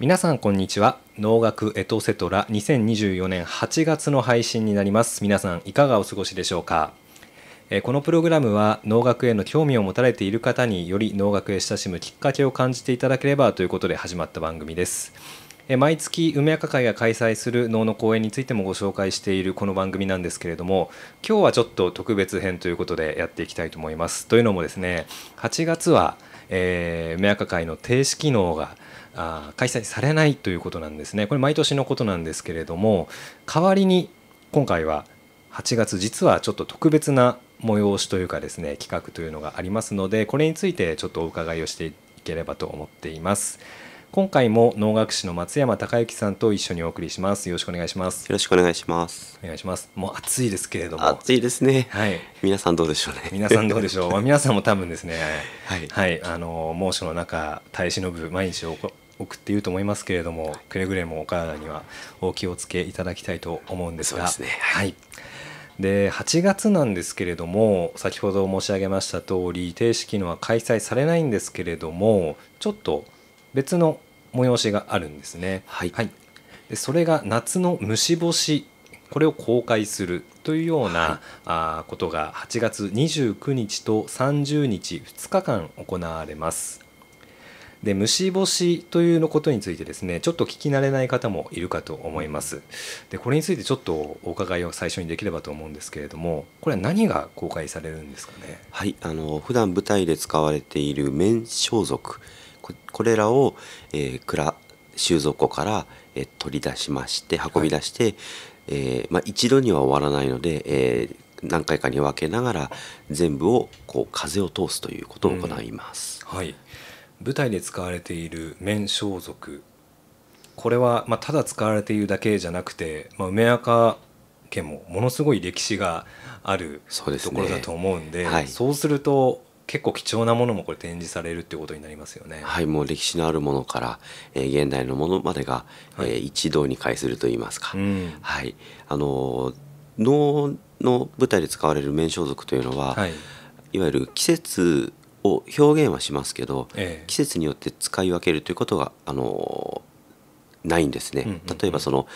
皆さんこんにちは農学エトセトラ2024年8月の配信になります皆さんいかがお過ごしでしょうかこのプログラムは農学への興味を持たれている方により農学へ親しむきっかけを感じていただければということで始まった番組です毎月梅若会が開催する能の公演についてもご紹介しているこの番組なんですけれども今日はちょっと特別編ということでやっていきたいと思います。というのもですね8月は、えー、梅若会の停止機能があ開催されないということなんですねこれ毎年のことなんですけれども代わりに今回は8月実はちょっと特別な催しというかですね企画というのがありますのでこれについてちょっとお伺いをしていければと思っています。今回も能楽師の松山孝之さんと一緒にお送りしますよろしくお願いしますよろしくお願いしますお願いしますもう暑いですけれども暑いですねはい皆さんどうでしょうね皆さんどうでしょう まあ皆さんも多分ですねはい、はい、あの猛暑の中耐え忍ぶ毎日を送っていると思いますけれども、くれぐれもお体にはお気をつけいただきたいと思うんですが、すね、はい、はいで8月なんですけれども先ほど申し上げました通り定式のは開催されないんですけれどもちょっと別の催しがあるんですね。はい、はい、でそれが夏の虫干しこれを公開するというような、はい、あことが8月29日と30日2日間行われます。で虫干しというのことについてですねちょっと聞き慣れない方もいるかと思いますでこれについてちょっとお伺いを最初にできればと思うんですけれどもこれは何が公開されるんですかねはいあの普段舞台で使われている面装束これらを、えー、蔵収蔵庫から、えー、取り出しまして運び出して、はい、えー、まあ、一度には終わらないので、え何回かに分けながら全部をこう風を通すということを行います。うん、はい舞台で使われている面装束これは、まあ、ただ使われているだけじゃなくて、まあ、梅若家もものすごい歴史があるところだと思うんで、ねはい、そうすると結構貴重なものもこれ展示されるっていうことになりますよね。はい、もう歴史のあるものから、えー、現代のものまでが、はい、えー、一堂に会するといいますか。うん、はい、あの能の舞台で使われる面装束というのは、はい、いわゆる季節を表現はしますけど、え季節によって使い分けるということがあのないんですね、うんうんうん。例えばその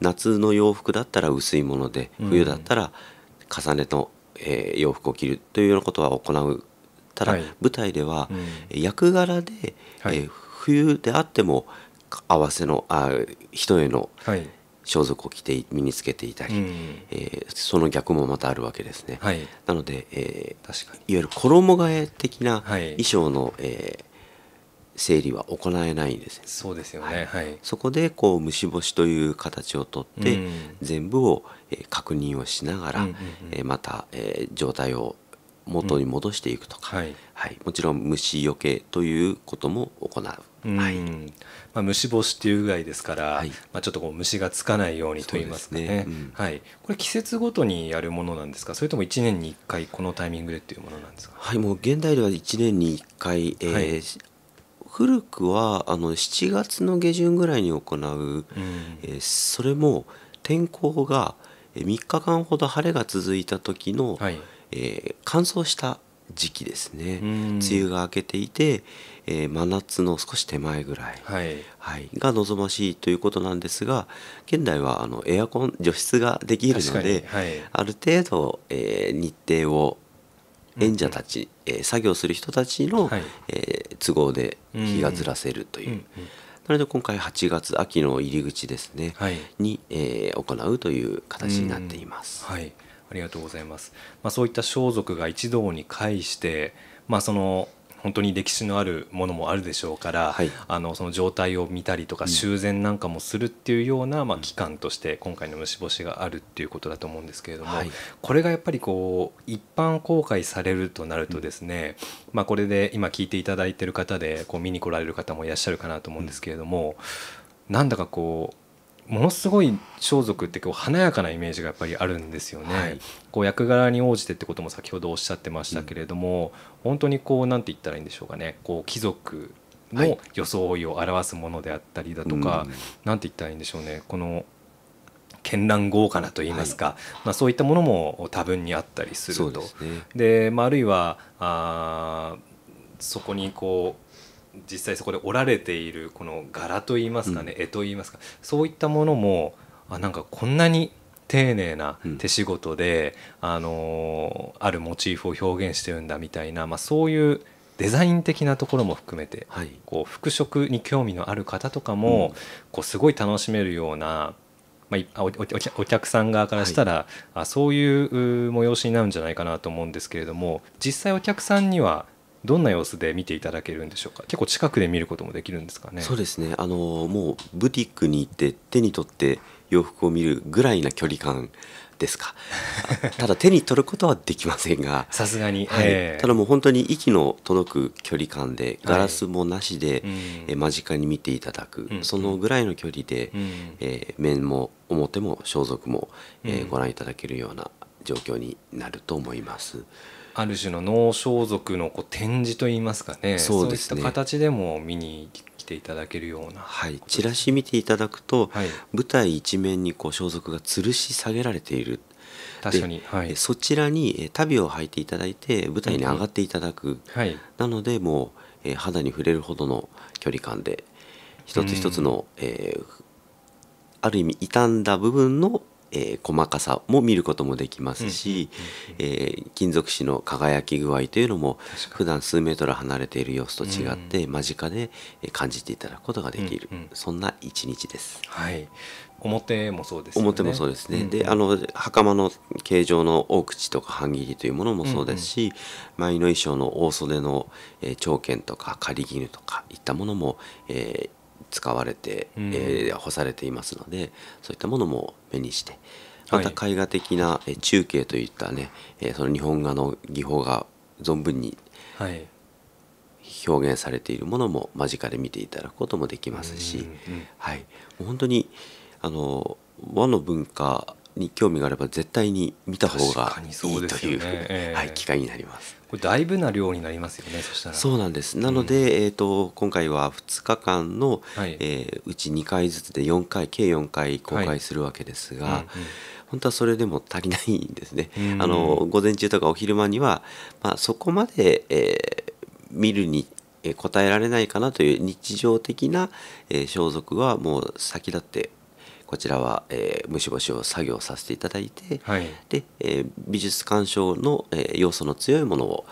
夏の洋服だったら薄いもので、冬だったら重ねの、えー、洋服を着るというようなことは行うただ、舞台では役柄で、え冬であっても合わせのあ人への装束を着て身につけていたり、えー、その逆もまたあるわけですね。なので、えー、確かにいわゆる衣替え的な衣装の、えー整理は行えないんです、そうですよね、はい、そこでこう虫干しという形をとって、全部を、え確認をしながら、えまた、え状態を元に戻していくとか、はいもちろん虫よけということも行う。はいまあ、虫干しっていうぐらいですから、はいまあ、ちょっとこう虫がつかないようにと言いますかね、ねうん、はい、これ季節ごとにやるものなんですかそれとも1年に1回このタイミングでっていうものなんですか、はい、もう現代では1年に1回、えー、はい古くはあの7月の下旬ぐらいに行う、うんえー、それも天候が3日間ほど晴れが続いた時の、はいえー、乾燥した時期ですね、梅雨が明けていて、えー、真夏の少し手前ぐらい、はい、はい、が望ましいということなんですが現代はあのエアコン除湿ができるので、はい、ある程度、えー、日程を演者たち、うんえー、作業する人たちの、はい、え都合で日がずらせるという。うんうんうんなので今回8月秋の入り口ですね、はい、に、えー、行うという形になっています。うん、はいありがとうございます。まあ、そういった装束が一堂に会して、まあ、その本当に歴史のあるものもあるでしょうから、はい、あのその状態を見たりとか修繕なんかもするっていうような、まあ、期間として今回の虫干しがあるっていうことだと思うんですけれども、はい、これがやっぱりこう一般公開されるとなるとですね、うん、まあ、これで今聞いていただいてる方でこう見に来られる方もいらっしゃるかなと思うんですけれども、うん、なんだかこうものすごい装束ってこう華やかなイメージがやっぱりあるんですよね、はい、こう役柄に応じてってことも先ほどおっしゃってましたけれども、うん、本当にこうなんて言ったらいいんでしょうかねこう貴族の装いを表すものであったりだとか、はい、なんて言ったらいいんでしょうねこの絢爛豪華なと言いますか、はい、まあ、そういったものも多分にあったりするとで、ね、まあ、あるいはあそこにこう実際そこで織られているこの柄といいますかね、うん、絵といいますかそういったものもあなんかこんなに丁寧な手仕事で、うん、あのあるモチーフを表現してるんだみたいな、まあ、そういうデザイン的なところも含めて、はい、こう服飾に興味のある方とかも、うん、こうすごい楽しめるような、まあ、お客さん側からしたら、はい、あそういう催しになるんじゃないかなと思うんですけれども実際お客さんにはどんな様子で見ていただけるんでしょうか結構近くで見ることもできるんですかねそうですねあのもうブティックに行って手に取って洋服を見るぐらいな距離感ですか ただ手に取ることはできませんがさすがに、はい、えー、ただもう本当に息の届く距離感でガラスもなしで、はいえ間近に見ていただく、うん、そのぐらいの距離で、うん、えー、面も表も装束も、えー、ご覧いただけるような状況になると思います。うんある種の能装束のこう展示といいますかねそうですねいった形でも見に来ていただけるような、はい、チラシ見ていただくと、はい、舞台一面にこう装束が吊るし下げられている確かに、はい、そちらに足袋を履いていただいて舞台に上がっていただく、はい、なのでもう、えー、肌に触れるほどの距離感で一つ一つの、うん、えー、ある意味傷んだ部分のえー、細かさも見ることもできますし、えー、金属紙の輝き具合というのも普段数メートル離れている様子と違って間近で感じていただくことができる、うんうん、そんな一日です。はい表もそうです、ね、表もそうですね、うんうん、であの袴の形状の大口とか半切りというものもそうですし、うんうん、舞の衣装の大袖の、えー、長剣とか仮絹とかいったものも、えー、使われて、うん、えー、干されていますのでそういったものも目にしてまた絵画的な、え中継といったね、え、その日本画の技法が存分に表現されているものも間近で見ていただくこともできますし、うんうん、はい、本当にあの和の文化に興味があれば絶対に見た方がいいという、ねえー、はい、機会になります。これだいぶな量になりますよねそしたらそうなんですなので、うん、えーと、今回は2日間の、はい、えー、うち2回ずつで4回計4回公開するわけですが、はいうんうん本当はそれでも足りないんですね。うん、あの午前中とかお昼間には、まあ、そこまで、えー、見るに応えられないかなという日常的な、えー、装束はもう先立ってこちらは、えー、虫干しを作業させていただいて、はい、で、えー、美術鑑賞の、えー、要素の強いものを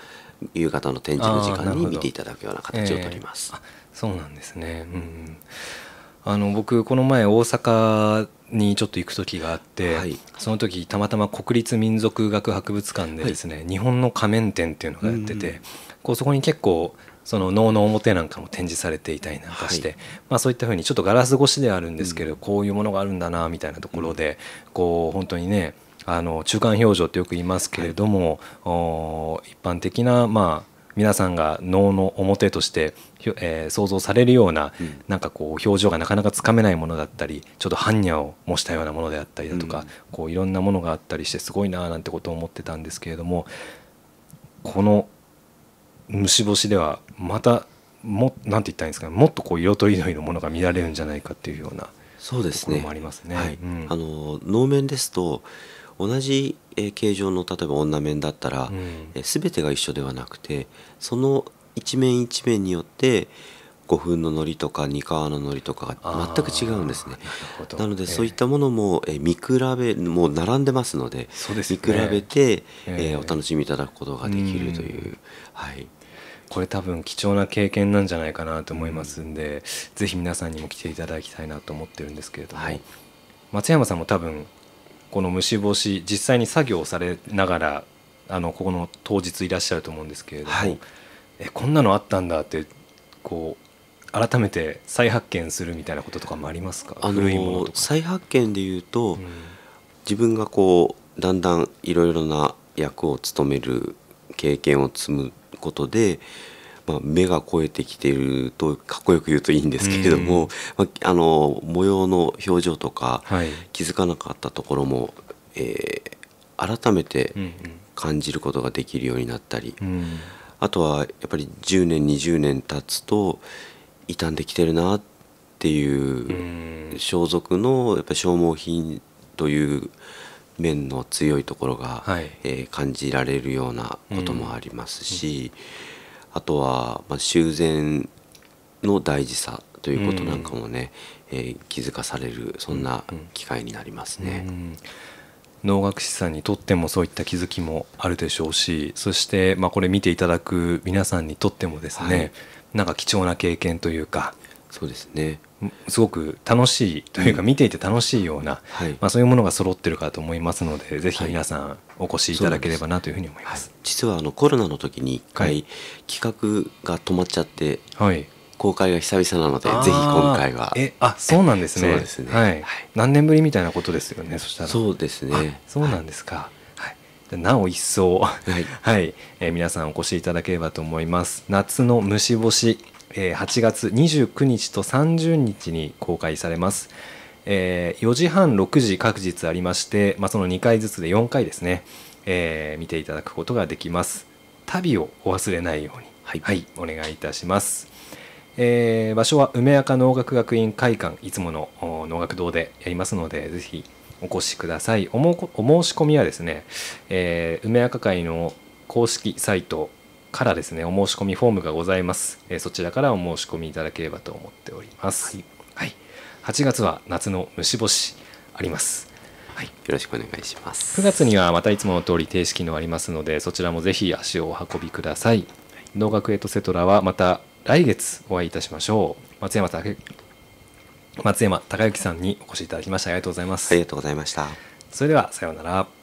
夕方の展示の時間に見ていただくような形をとります。えー、そうなんですね、うん、あの僕この前大阪にちょっと行く時があって、はい、その時たまたま国立民族学博物館でですね、はい、日本の仮面展っていうのがやってて、うん、こうそこに結構その能の表なんかも展示されていたりなんかして、はい、まあ、そういったふうにちょっとガラス越しではあるんですけど、うん、こういうものがあるんだなみたいなところで、うん、こう本当にねあの中間表情ってよく言いますけれども、はい、一般的なまあ皆さんが能の表として、えー、想像されるような、うん、なんかこう表情がなかなかつかめないものだったりちょっと般若を模したようなものであったりだとか、うん、こういろんなものがあったりしてすごいななんてことを思ってたんですけれどもこの虫干しではまたもなんて言ったらいいんですかもっとこう色とりどりのものが見られるんじゃないかっていうようなそうですねありますね。はいうん、あの能面ですと同じ形状の例えば女面だったら、うん、全てが一緒ではなくてその一面一面によって古墳の糊とか二皮の糊とかが全く違うんですねなのでそういったものも、えー、見比べもう並んでますので、ね、見比べて、えー、お楽しみいただくことができるという、うん、はいこれ多分貴重な経験なんじゃないかなと思いますんで、うん、ぜひ皆さんにも来ていただきたいなと思ってるんですけれども、はい、松山さんも多分この虫干し実際に作業をされながらあのここの当日いらっしゃると思うんですけれども、はい、えこんなのあったんだってこう改めて再発見するみたいなこととかもありますかあの再発見でいうと、うん、自分がこうだんだんいろいろな役を務める経験を積むことで、まあ、目が肥えてきてるとかっこよく言うといいんですけれども、まあ、あの模様の表情とか、はい、気づかなかったところも、えー、改めて感じることができるようになったり、うんあとはやっぱり10年20年経つと傷んできてるなっていう、装束のやっぱ消耗品という面の強いところが、はい、えー、感じられるようなこともありますし、うん、あとは、まあ、修繕の大事さということなんかもね、うん、えー、気づかされるそんな機会になりますね。うんうん能楽師さんにとってもそういった気づきもあるでしょうしそしてまあこれ見ていただく皆さんにとってもですね、はい、なんか貴重な経験というかそうですねすごく楽しいというか見ていて楽しいような、うんはい、まあ、そういうものが揃ってるかと思いますのでぜひ皆さんお越しいただければなというふうに思いますはいすはい、実はあのコロナの時に一回企画が止まっちゃって、公開が久々なのでぜひ今回はえあそうなんですねね、はい何年ぶりみたいなことですよねそしたらそうですねそうなんですか、なお一層はい、はい、えー、皆さんお越しいただければと思います夏の虫干しえ8月29日と30日に公開されます、えー、4時半6時各日ありまして、まあ、その2回ずつで4回ですね、えー、見ていただくことができます旅をお忘れないように、はい、はい、お願いいたします、えー、場所は梅若能楽学院会館いつもの能楽堂でやりますのでぜひお越しくださいお申し込みはですね、え梅若会の公式サイトからですねお申し込みフォームがございます、えそちらからお申し込みいただければと思っております、はい、はい、8月は夏の虫干しありますはい、よろしくお願いします9月にはまたいつもの通り定式のありますのでそちらもぜひ足をお運びください農学い、楽エトセトラはまた来月お会いいたしましょう松山た松山孝之さんにお越しいただきましたありがとうございますありがとうございましたそれではさようなら